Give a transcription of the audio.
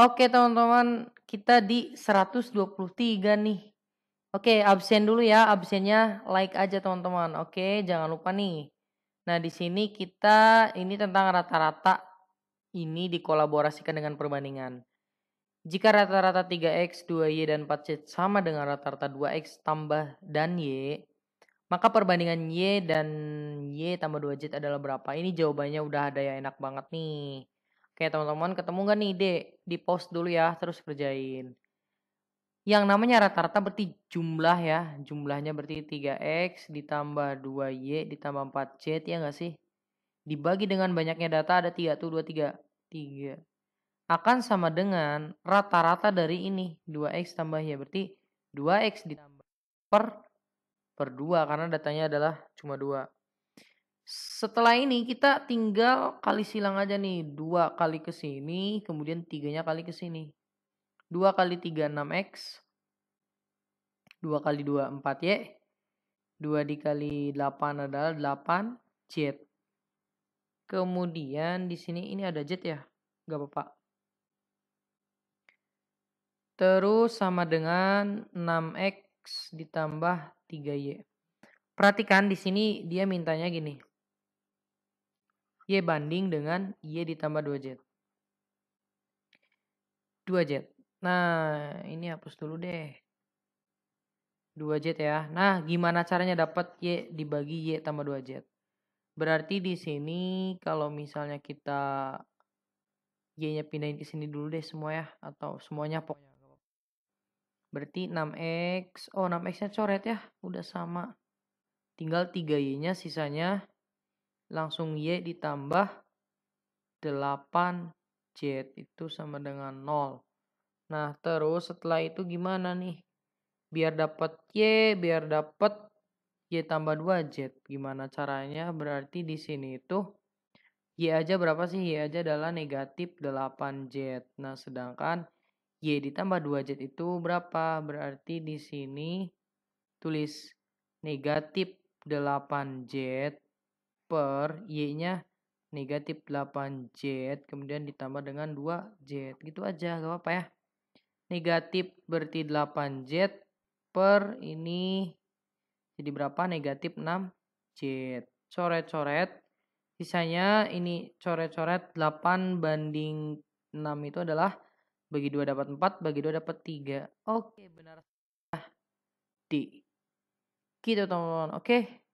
Oke teman-teman, kita di 123 nih. Oke, absen dulu ya. Absennya like aja teman-teman. Oke, jangan lupa nih. Nah, di sini kita ini tentang rata-rata ini dikolaborasikan dengan perbandingan. Jika rata-rata 3x, 2y, dan 4c sama dengan rata-rata 2x tambah dan y, maka perbandingan y dan y tambah 2z adalah berapa? Ini jawabannya udah ada ya enak banget nih. Kayak teman-teman ketemu gak nih ide di post dulu ya terus kerjain. Yang namanya rata-rata berarti jumlah ya. Jumlahnya berarti 3X ditambah 2Y ditambah 4Z ya nggak sih? Dibagi dengan banyaknya data ada 3 tuh 2, 3. 3. Akan sama dengan rata-rata dari ini. 2X tambah ya berarti 2X ditambah per per 2 karena datanya adalah cuma 2. Setelah ini kita tinggal kali silang aja nih. Dua kali ke sini, kemudian tiganya kali ke sini. Dua kali tiga enam X. Dua kali dua empat Y. Dua dikali delapan adalah delapan Z. Kemudian di sini ini ada Z ya? nggak apa-apa. Terus sama dengan 6X ditambah 3Y. Perhatikan di sini dia mintanya gini Y iya, banding dengan Y ditambah 2Z. 2Z. Nah, ini hapus dulu deh. 2Z ya. Nah, gimana caranya dapat Y dibagi Y tambah 2Z? Berarti di sini kalau misalnya kita Y-nya pindahin ke sini dulu deh semua ya. Atau semuanya pokoknya. Berarti 6X. Oh, 6X-nya coret ya. Udah sama. Tinggal 3Y-nya sisanya langsung Y ditambah 8Z itu sama dengan 0. Nah, terus setelah itu gimana nih? Biar dapat Y, biar dapat Y tambah 2Z. Gimana caranya? Berarti di sini itu Y aja berapa sih? Y aja adalah negatif 8Z. Nah, sedangkan Y ditambah 2Z itu berapa? Berarti di sini tulis negatif 8Z per Y-nya negatif 8Z kemudian ditambah dengan 2Z gitu aja gak apa-apa ya negatif berarti 8Z per ini jadi berapa negatif 6Z coret-coret sisanya ini coret-coret 8 banding 6 itu adalah bagi 2 dapat 4 bagi 2 dapat 3 oke benar nah, D gitu teman-teman oke